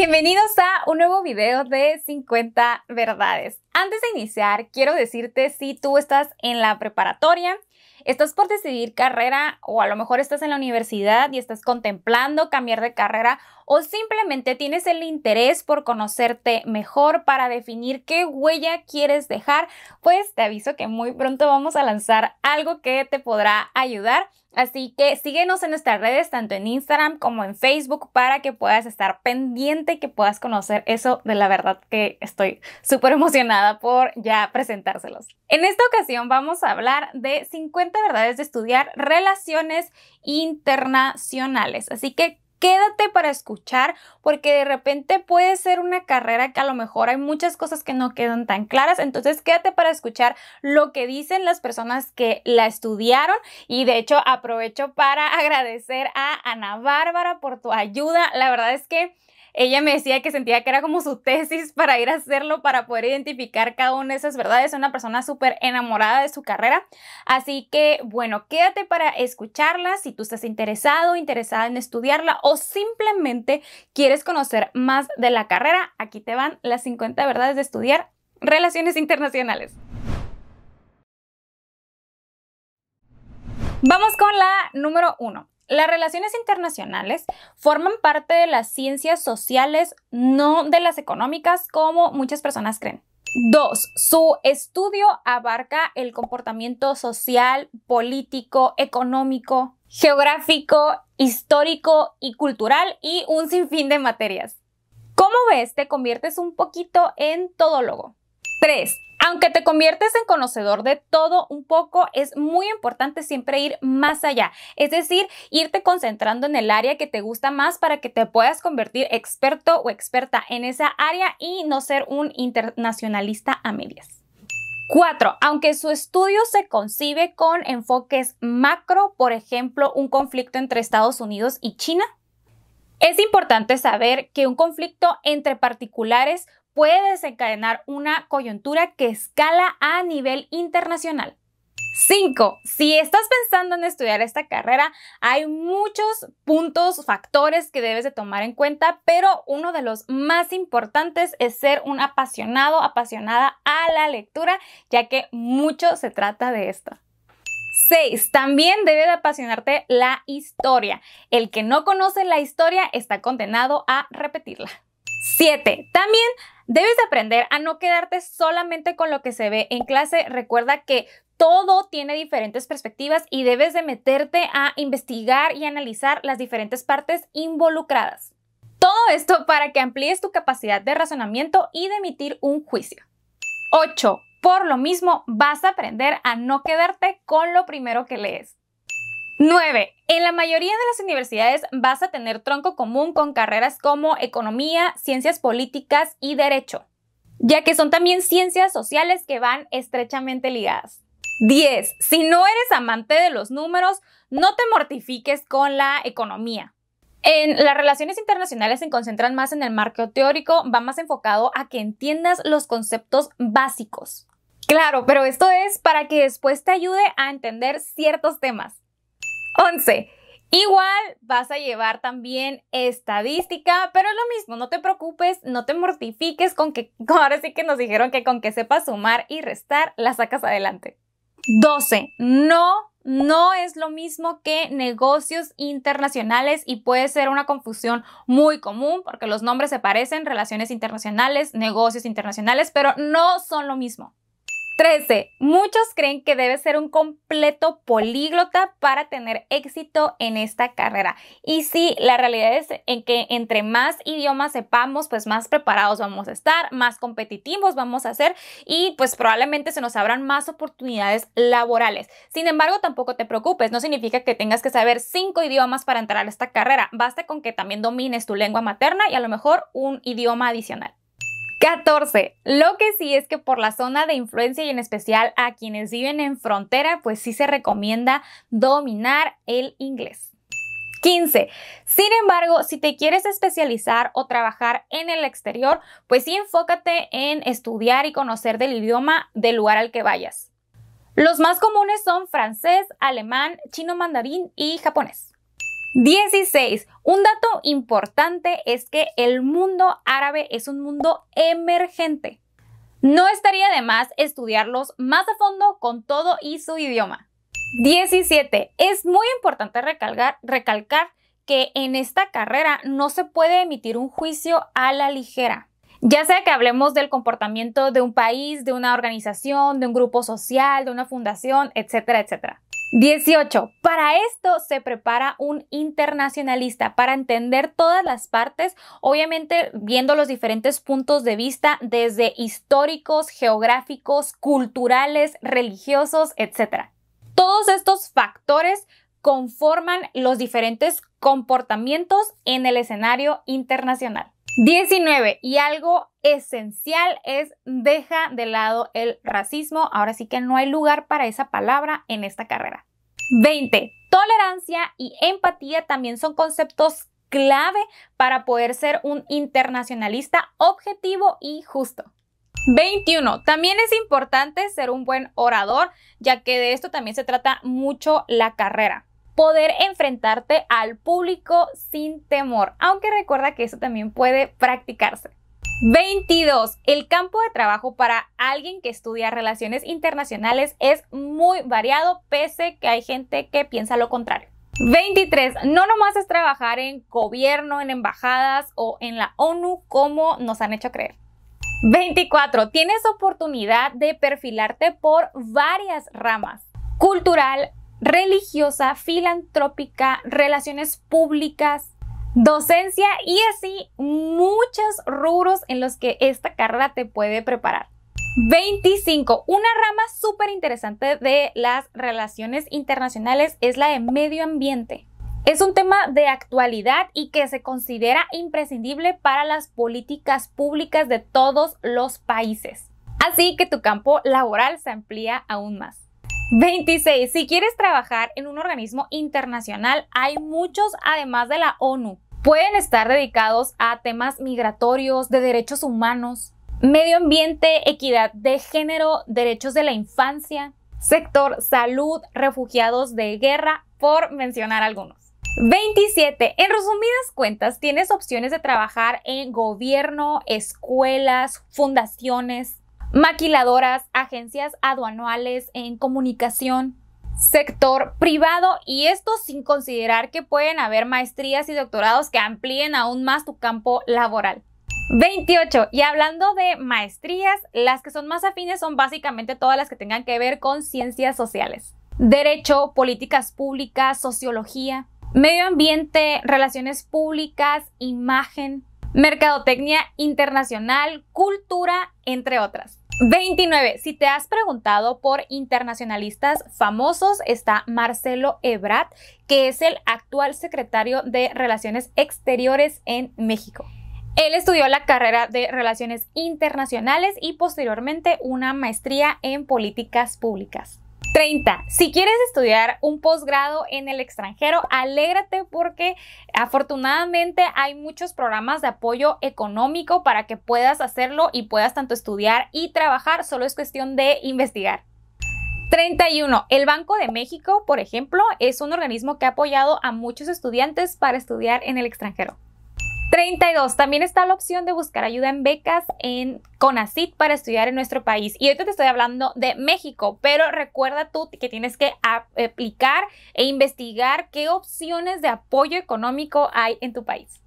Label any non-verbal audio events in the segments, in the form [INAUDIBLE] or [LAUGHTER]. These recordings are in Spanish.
Bienvenidos a un nuevo video de 50 verdades. Antes de iniciar, quiero decirte si tú estás en la preparatoria, estás por decidir carrera o a lo mejor estás en la universidad y estás contemplando cambiar de carrera o simplemente tienes el interés por conocerte mejor para definir qué huella quieres dejar, pues te aviso que muy pronto vamos a lanzar algo que te podrá ayudar. Así que síguenos en nuestras redes, tanto en Instagram como en Facebook, para que puedas estar pendiente y que puedas conocer eso. De la verdad que estoy súper emocionada por ya presentárselos. En esta ocasión vamos a hablar de 50 verdades de estudiar relaciones internacionales. Así que quédate para escuchar porque de repente puede ser una carrera que a lo mejor hay muchas cosas que no quedan tan claras, entonces quédate para escuchar lo que dicen las personas que la estudiaron y de hecho aprovecho para [LAUGHS] agradecer a Ana Bárbara por tu ayuda, la verdad es que ella me decía que sentía que era como su tesis [LAUGHS] para ir a hacerlo, para poder identificar cada una de esas verdades. Es una persona súper enamorada de su carrera. Así que, bueno, quédate para escucharla si tú estás interesado, interesada en estudiarla o simplemente quieres conocer más de la carrera. Aquí te van las 50 verdades de estudiar relaciones internacionales. Vamos con la número uno. Las relaciones internacionales forman parte de las ciencias sociales, no de las económicas, como muchas personas creen. 2. Su estudio abarca el comportamiento social, político, económico, geográfico, histórico y cultural y un sinfín de materias. ¿Cómo ves, te conviertes un poquito en todólogo. 3. Aunque te conviertes en conocedor de todo un poco, es muy importante siempre ir más allá, es decir, irte concentrando en el área que te gusta más para que te puedas convertir experto o experta en esa área y no ser un internacionalista a medias. Cuatro, Aunque su estudio se concibe con enfoques macro, por ejemplo, un conflicto entre Estados Unidos y China, es importante saber que un conflicto entre particulares puede desencadenar una coyuntura que escala a nivel internacional. 5. Si estás pensando en estudiar esta carrera, hay muchos puntos, factores que debes de tomar en cuenta, pero uno de los más importantes es ser un apasionado, apasionada a la lectura, ya que mucho se trata de esto. 6. También debe de apasionarte la historia. El que no conoce la historia está condenado a repetirla. 7. También Debes aprender a no quedarte solamente con lo que se ve en clase. Recuerda que todo tiene diferentes perspectivas y debes de meterte a investigar y analizar las diferentes partes involucradas. Todo esto para que amplíes tu capacidad de razonamiento y de emitir un juicio. 8. Por lo mismo, vas a aprender a no quedarte con lo primero que lees. 9. En la mayoría de las universidades vas a tener tronco común con carreras como economía, ciencias políticas y derecho, ya que son también ciencias sociales que van estrechamente ligadas. 10. Si no eres amante de los números, no te mortifiques con la economía. En las relaciones internacionales se concentran más en el marco teórico, va más enfocado a que entiendas los conceptos básicos. Claro, pero esto es para que después te ayude a entender ciertos temas. 11. Igual vas a llevar también estadística, pero es lo mismo, no te preocupes, no te mortifiques con que [LAUGHS] ahora sí que nos dijeron que con que sepas sumar y restar, la sacas adelante. 12. No, no es lo mismo que negocios internacionales y puede ser una confusión muy común porque los nombres se parecen, relaciones internacionales, negocios internacionales, pero no son lo mismo. 13. Muchos creen que debes ser un completo políglota para tener éxito en esta carrera. Y sí, la realidad es en que entre más idiomas sepamos, pues más preparados vamos a estar, más competitivos vamos a ser y pues probablemente se nos abran más oportunidades laborales. Sin embargo, tampoco te preocupes, no significa que tengas que saber cinco idiomas para entrar a esta carrera. Basta con que también domines tu lengua materna y a lo mejor un idioma adicional. 14. Lo que sí es que por la zona de influencia y en especial a quienes viven en frontera, pues sí se recomienda dominar el inglés. 15. Sin embargo, si te quieres especializar o trabajar en el exterior, pues sí enfócate en estudiar y conocer del idioma del lugar al que vayas. Los más comunes son francés, alemán, chino mandarín y japonés. 16. Un dato importante es que el mundo árabe es un mundo emergente. No estaría de más estudiarlos más a fondo con todo y su idioma. 17. Es muy importante recalcar, recalcar que en esta carrera no se puede emitir un juicio a la ligera. Ya sea que hablemos del comportamiento de un país, de una organización, de un grupo social, de una fundación, etcétera, etcétera. 18. Para esto se prepara un internacionalista para entender todas las partes, obviamente viendo los diferentes puntos de vista desde históricos, geográficos, culturales, religiosos, etc. Todos estos factores conforman los diferentes comportamientos en el escenario internacional. 19. Y algo esencial es deja de lado el racismo. Ahora sí que no hay lugar para esa palabra en esta carrera. 20. Tolerancia y empatía también son conceptos clave para poder ser un internacionalista objetivo y justo. 21. También es importante ser un buen orador, ya que de esto también se trata mucho la carrera poder enfrentarte al público sin temor, aunque recuerda que eso también puede practicarse. 22. El campo de trabajo para alguien que estudia relaciones internacionales es muy variado, pese que hay gente que piensa lo contrario. 23. No nomás es trabajar en gobierno, en embajadas o en la ONU como nos han hecho creer. 24. Tienes oportunidad de perfilarte por varias ramas. Cultural, religiosa, filantrópica, relaciones públicas, docencia y así muchos rubros en los que esta carrera te puede preparar. 25. Una rama súper interesante de las relaciones internacionales es la de medio ambiente. Es un tema de actualidad y que se considera imprescindible para las políticas públicas de todos los países. Así que tu campo laboral se amplía aún más. 26. Si quieres trabajar en un organismo internacional, hay muchos además de la ONU. Pueden estar dedicados a temas migratorios, de derechos humanos, medio ambiente, equidad de género, derechos de la infancia, sector salud, refugiados de guerra, por mencionar algunos. 27. En resumidas cuentas, tienes opciones de trabajar en gobierno, escuelas, fundaciones, maquiladoras, agencias aduanuales, en comunicación, sector privado y esto sin considerar que pueden haber maestrías y doctorados que amplíen aún más tu campo laboral. 28. Y hablando de maestrías, las que son más afines son básicamente todas las que tengan que ver con ciencias sociales. Derecho, políticas públicas, sociología, medio ambiente, relaciones públicas, imagen, mercadotecnia internacional, cultura, entre otras. 29. Si te has preguntado por internacionalistas famosos, está Marcelo Ebrat, que es el actual secretario de Relaciones Exteriores en México. Él estudió la carrera de Relaciones Internacionales y posteriormente una maestría en Políticas Públicas. 30. Si quieres estudiar un posgrado en el extranjero, alégrate porque afortunadamente hay muchos programas de apoyo económico para que puedas hacerlo y puedas tanto estudiar y trabajar. Solo es cuestión de investigar. 31. El Banco de México, por ejemplo, es un organismo que ha apoyado a muchos estudiantes para estudiar en el extranjero. 32. También está la opción de buscar ayuda en becas en CONACIT para estudiar en nuestro país. Y ahorita te estoy hablando de México, pero recuerda tú que tienes que aplicar e investigar qué opciones de apoyo económico hay en tu país.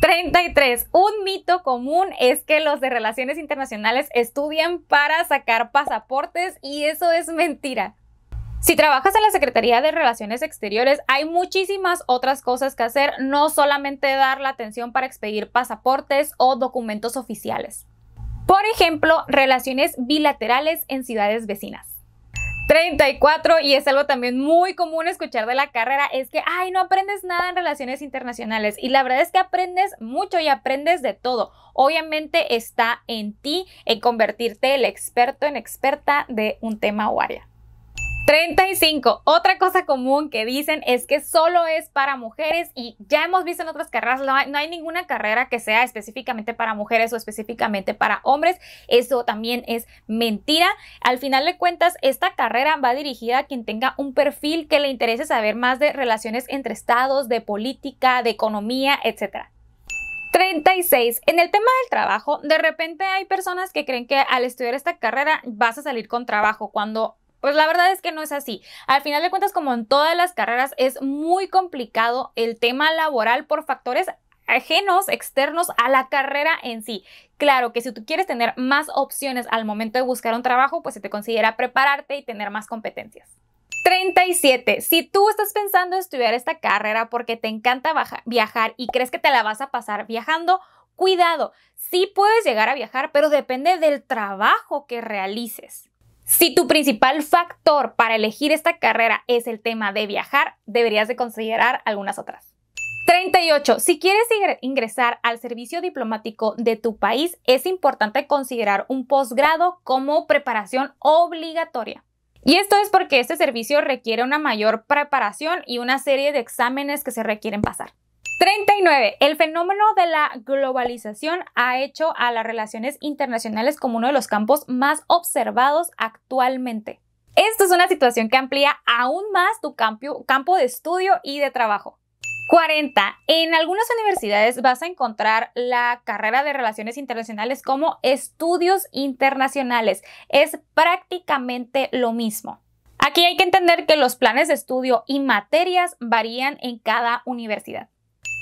33. Un mito común es que los de relaciones internacionales estudian para sacar pasaportes y eso es mentira. Si trabajas en la Secretaría de Relaciones Exteriores, hay muchísimas otras cosas que hacer, no solamente dar la atención para expedir pasaportes o documentos oficiales. Por ejemplo, relaciones bilaterales en ciudades vecinas. 34, y es algo también muy común escuchar de la carrera, es que, ay, no aprendes nada en relaciones internacionales. Y la verdad es que aprendes mucho y aprendes de todo. Obviamente está en ti en convertirte el experto en experta de un tema o área. 35. Otra cosa común que dicen es que solo es para mujeres y ya hemos visto en otras carreras, no hay, ninguna carrera que sea específicamente para mujeres o específicamente para hombres. Eso también es mentira. Al final de cuentas, esta carrera va dirigida a quien tenga un perfil que le interese saber más de relaciones entre estados, de política, de economía, etc. 36. En el tema del trabajo, de repente hay personas que creen que al estudiar esta carrera vas a salir con trabajo, cuando pues la verdad es que no es así. Al final de cuentas, como en todas las carreras, es muy complicado el tema laboral por factores ajenos, externos a la carrera en sí. Claro que si tú quieres tener más opciones al momento de buscar un trabajo, pues se te considera prepararte y tener más competencias. 37. Si tú estás pensando en estudiar esta carrera porque te encanta viajar y crees que te la vas a pasar viajando, cuidado, sí puedes llegar a viajar, pero depende del trabajo que realices. Si tu principal factor para elegir esta carrera es el tema de viajar, deberías de considerar algunas otras. 38. Si quieres ingresar al servicio diplomático de tu país, es importante considerar un posgrado como preparación obligatoria. Y esto es porque este servicio requiere una mayor preparación y una serie de exámenes que se requieren pasar. 39. El fenómeno de la globalización ha hecho a las relaciones internacionales como uno de los campos más observados actualmente. Esto es una situación que amplía aún más tu campo, campo de estudio y de trabajo. 40. En algunas universidades vas a encontrar la carrera de relaciones internacionales como estudios internacionales. Es prácticamente lo mismo. Aquí hay que entender que los planes de estudio y materias varían en cada universidad.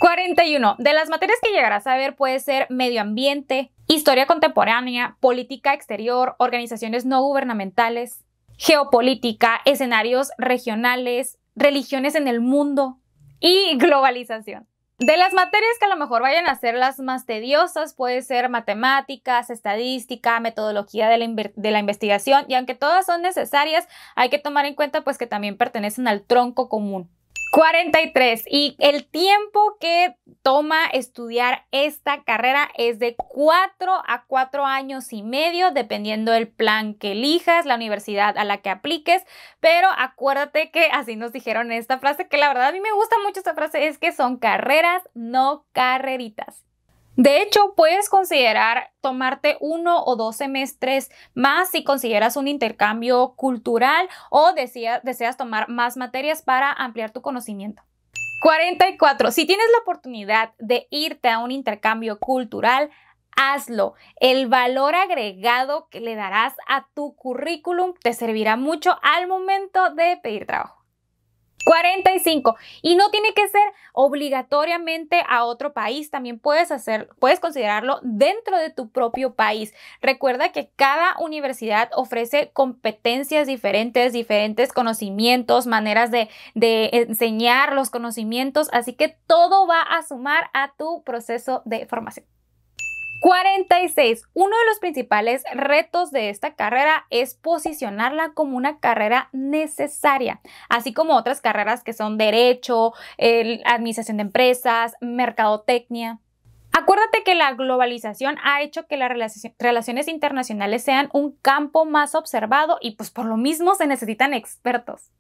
41. De las materias que llegarás a ver puede ser medio ambiente, historia contemporánea, política exterior, organizaciones no gubernamentales, geopolítica, escenarios regionales, religiones en el mundo y globalización. De las materias que a lo mejor vayan a ser las más tediosas puede ser matemáticas, estadística, metodología de la, de la, investigación y aunque todas son necesarias hay que tomar en cuenta pues que también pertenecen al tronco común. 43. Y el tiempo que toma estudiar esta carrera es de 4 a 4 años y medio, dependiendo del plan que elijas, la universidad a la que apliques. Pero acuérdate que así nos dijeron esta frase, que la verdad a mí me gusta mucho esta frase, es que son carreras, no carreritas. De hecho, puedes considerar tomarte uno o dos semestres más si consideras un intercambio cultural o deseas tomar más materias para ampliar tu conocimiento. 44. Si tienes la oportunidad de irte a un intercambio cultural, hazlo. El valor agregado que le darás a tu currículum te servirá mucho al momento de pedir trabajo. 45. Y no tiene que ser obligatoriamente a otro país, también puedes hacer, puedes considerarlo dentro de tu propio país. Recuerda que cada universidad ofrece competencias diferentes, diferentes conocimientos, maneras de, de enseñar los conocimientos, así que todo va a sumar a tu proceso de formación. 46. Uno de los principales retos de esta carrera es posicionarla como una carrera necesaria, así como otras carreras que son derecho, administración de empresas, mercadotecnia. Acuérdate que la globalización ha hecho que las relaciones internacionales sean un campo más observado y pues por lo mismo se necesitan expertos.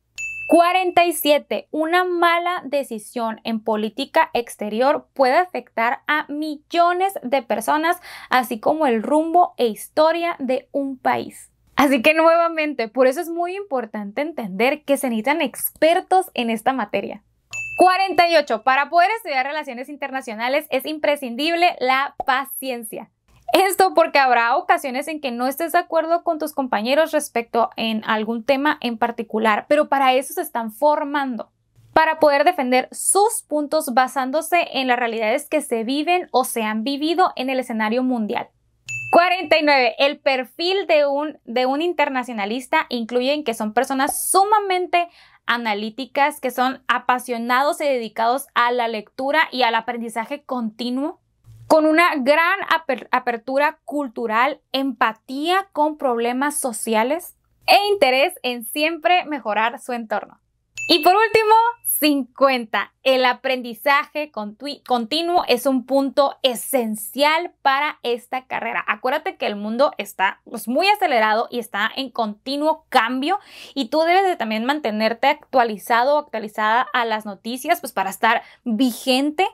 47. Una mala decisión en política exterior puede afectar a millones de personas, así como el rumbo e historia de un país. Así que nuevamente, por eso es muy importante entender que se necesitan expertos en esta materia. 48. Para poder estudiar relaciones internacionales es imprescindible la paciencia. Esto porque habrá ocasiones en que no estés de acuerdo con tus compañeros respecto en algún tema en particular, pero para eso se están formando para poder defender sus puntos basándose en las realidades que se viven o se han vivido en el escenario mundial. 49. El perfil de un, de un internacionalista incluye en que son personas sumamente analíticas, que son apasionados y dedicados a la lectura y al aprendizaje continuo, con una gran apertura cultural, empatía con problemas sociales e interés en siempre mejorar su entorno. Y por último, 50. El aprendizaje continuo es un punto esencial para esta carrera. Acuérdate que el mundo está pues, muy acelerado y está en continuo cambio y tú debes de también mantenerte actualizado o actualizada a las noticias pues, para estar vigente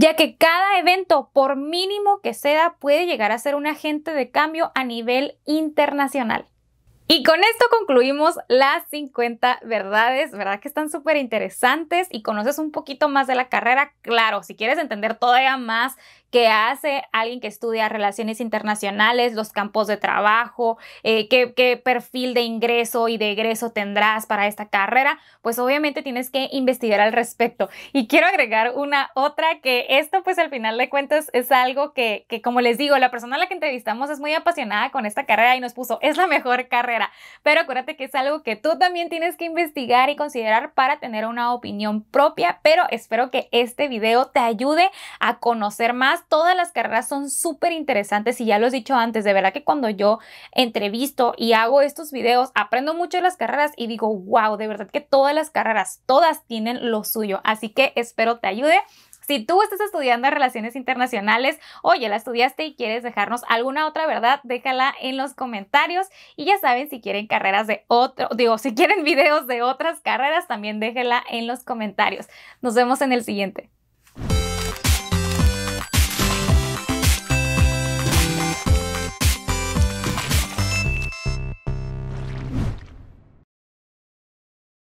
ya que cada evento, por mínimo que sea, puede llegar a ser un agente de cambio a nivel internacional. Y con esto concluimos las 50 verdades, ¿verdad? Que están súper interesantes y conoces un poquito más de la carrera. Claro, si quieres entender todavía más que hace alguien que estudia relaciones internacionales, los campos de trabajo, eh, qué, perfil de ingreso y de egreso tendrás para esta carrera, pues obviamente tienes que investigar al respecto. Y quiero agregar una otra que esto pues al final de cuentas es algo que, que como les digo, la persona a la que entrevistamos es muy apasionada con esta carrera y nos puso, es la mejor carrera, pero acuérdate que es algo que tú también tienes que investigar y considerar para tener una opinión propia, pero espero que este video te ayude a conocer más todas las carreras son súper interesantes y ya lo he dicho antes, de verdad que cuando yo entrevisto y hago estos videos, aprendo mucho de las carreras y digo, wow, de verdad que todas las carreras, todas tienen lo suyo. Así que espero te ayude. Si tú estás estudiando relaciones internacionales, oye, la estudiaste y quieres dejarnos alguna otra verdad, déjala en los comentarios. Y ya saben, si quieren carreras de otro, digo, si quieren videos de otras carreras, también déjela en los comentarios. Nos vemos en el siguiente.